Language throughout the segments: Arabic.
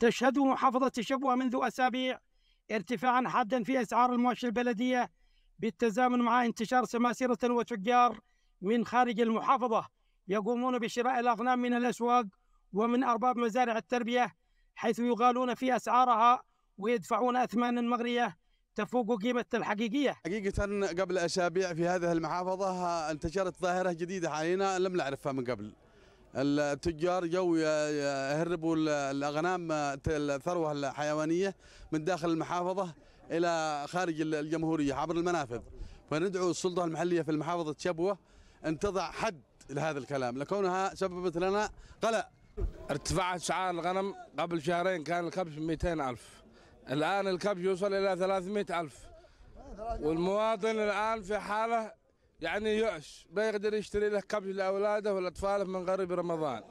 تشهد محافظة شبوة منذ أسابيع ارتفاعا حادا في أسعار المواشي البلدية بالتزامن مع انتشار سماسرة وتجار من خارج المحافظة يقومون بشراء الأغنام من الأسواق ومن أرباب مزارع التربية حيث يغالون في أسعارها ويدفعون أثمانا مغرية تفوق قيمة الحقيقية حقيقة قبل أسابيع في هذه المحافظة انتشرت ظاهرة جديدة علينا لم نعرفها من قبل التجار جو يهربوا الأغنام الثروة الحيوانية من داخل المحافظة إلى خارج الجمهورية عبر المنافذ فندعو السلطة المحلية في المحافظة شبوة أن تضع حد لهذا الكلام لكونها سببت لنا قلق ارتفاع أسعار الغنم قبل شهرين كان الكبش 200 ألف الآن الكبش يوصل إلى 300 ألف والمواطن الآن في حالة يعني يعش ما يقدر يشتري له كبش لاولاده ولاطفاله من قريب رمضان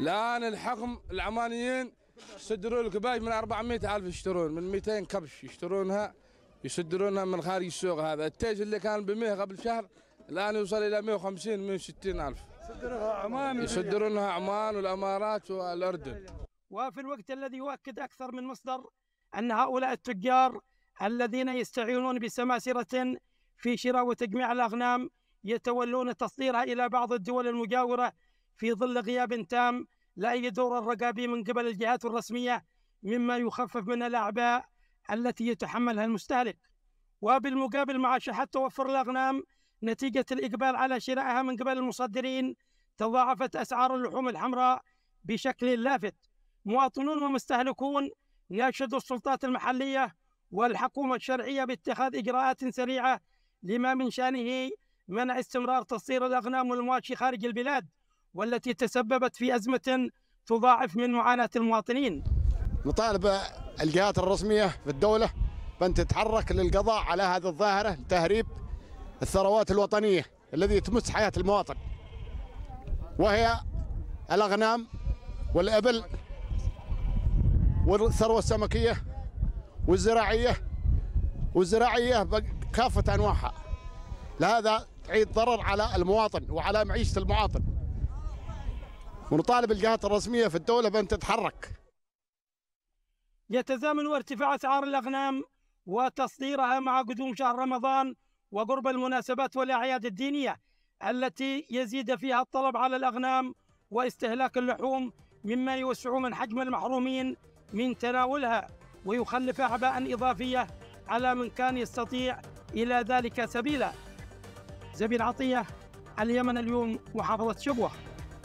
الان الحكم العمانيين يصدروا الكباش من 400 الف يشترون من 200 كبش يشترونها يصدرونها من خارج السوق هذا التيس اللي كان ب 100 قبل شهر الان يوصل الى 150 160 الف يصدرونها عمان يصدرونها عمان والامارات والاردن وفي الوقت الذي يؤكد اكثر من مصدر ان هؤلاء التجار الذين يستعينون بسماسره في شراء وتجميع الأغنام يتولون تصديرها إلى بعض الدول المجاورة في ظل غياب تام لأي دور الرقابي من قبل الجهات الرسمية مما يخفف من الأعباء التي يتحملها المستهلك وبالمقابل مع شحات توفر الأغنام نتيجة الإقبال على شرائها من قبل المصدرين تضاعفت أسعار اللحوم الحمراء بشكل لافت مواطنون ومستهلكون يشهد السلطات المحلية والحكومة الشرعية باتخاذ إجراءات سريعة لما من شأنه منع استمرار تصدير الأغنام والمواشي خارج البلاد والتي تسببت في أزمة تضاعف من معاناة المواطنين نطالب الجهات الرسمية في الدولة بأن تتحرك للقضاء على هذه الظاهرة لتهريب الثروات الوطنية الذي تمس حياة المواطن وهي الأغنام والإبل والثروة السمكية والزراعية والزراعية بكافه انواعها لهذا تعيد ضرر على المواطن وعلى معيشه المواطن ونطالب الجهات الرسميه في الدوله بان تتحرك يتزامن ارتفاع اسعار الاغنام وتصديرها مع قدوم شهر رمضان وقرب المناسبات والاعياد الدينيه التي يزيد فيها الطلب على الاغنام واستهلاك اللحوم مما يوسع من حجم المحرومين من تناولها ويخلف اعباء اضافيه على من كان يستطيع إلى ذلك سبيلا زميل عطية اليمن اليوم محافظة شبوة